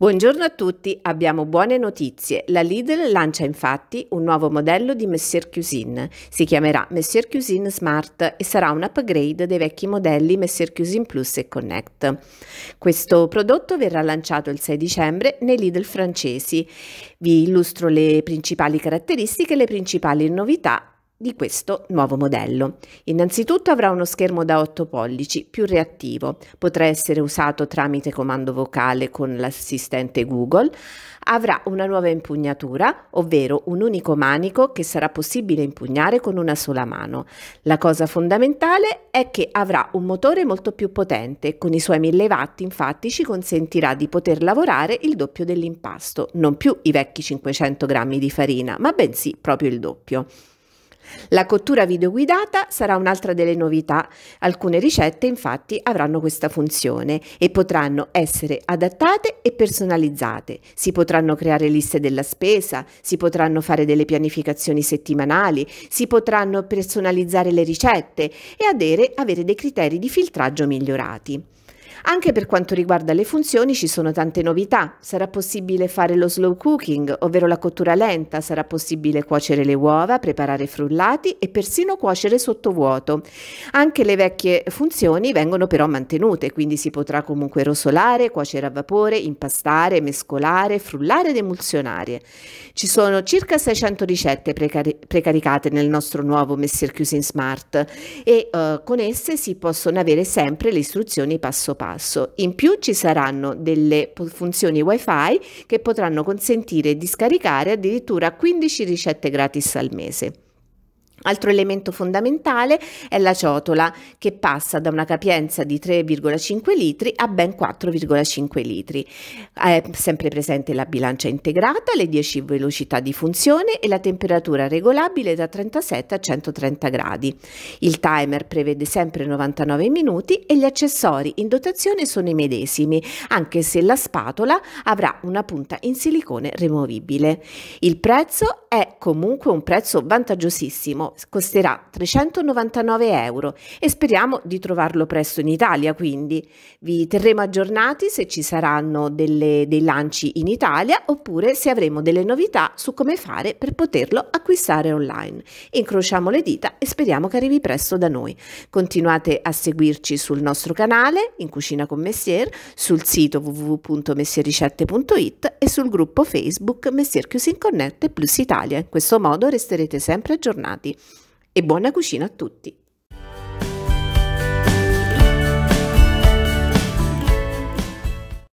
Buongiorno a tutti, abbiamo buone notizie. La Lidl lancia infatti un nuovo modello di Messier Cuisine. Si chiamerà Messier Cuisine Smart e sarà un upgrade dei vecchi modelli Messier Cuisine Plus e Connect. Questo prodotto verrà lanciato il 6 dicembre nei Lidl francesi. Vi illustro le principali caratteristiche e le principali novità di questo nuovo modello. Innanzitutto avrà uno schermo da 8 pollici più reattivo, potrà essere usato tramite comando vocale con l'assistente Google, avrà una nuova impugnatura, ovvero un unico manico che sarà possibile impugnare con una sola mano. La cosa fondamentale è che avrà un motore molto più potente, con i suoi 1000 watt infatti ci consentirà di poter lavorare il doppio dell'impasto, non più i vecchi 500 grammi di farina, ma bensì proprio il doppio. La cottura videoguidata sarà un'altra delle novità. Alcune ricette infatti avranno questa funzione e potranno essere adattate e personalizzate. Si potranno creare liste della spesa, si potranno fare delle pianificazioni settimanali, si potranno personalizzare le ricette e avere, avere dei criteri di filtraggio migliorati. Anche per quanto riguarda le funzioni ci sono tante novità. Sarà possibile fare lo slow cooking, ovvero la cottura lenta, sarà possibile cuocere le uova, preparare frullati e persino cuocere sottovuoto. Anche le vecchie funzioni vengono però mantenute, quindi si potrà comunque rosolare, cuocere a vapore, impastare, mescolare, frullare ed emulsionare. Ci sono circa 600 ricette precari precaricate nel nostro nuovo Messier Cuisine Smart e eh, con esse si possono avere sempre le istruzioni passo passo passo. In più ci saranno delle funzioni wifi che potranno consentire di scaricare addirittura 15 ricette gratis al mese. Altro elemento fondamentale è la ciotola che passa da una capienza di 3,5 litri a ben 4,5 litri. È sempre presente la bilancia integrata, le 10 velocità di funzione e la temperatura regolabile da 37 a 130 gradi. Il timer prevede sempre 99 minuti e gli accessori in dotazione sono i medesimi, anche se la spatola avrà una punta in silicone removibile. Il prezzo è comunque un prezzo vantaggiosissimo costerà 399 euro e speriamo di trovarlo presto in Italia quindi. Vi terremo aggiornati se ci saranno delle, dei lanci in Italia oppure se avremo delle novità su come fare per poterlo acquistare online. Incrociamo le dita e speriamo che arrivi presto da noi. Continuate a seguirci sul nostro canale in Cucina con Messier, sul sito www.messiericette.it e sul gruppo Facebook Messier Cuisine Connect Plus Italia. In questo modo resterete sempre aggiornati e buona cucina a tutti!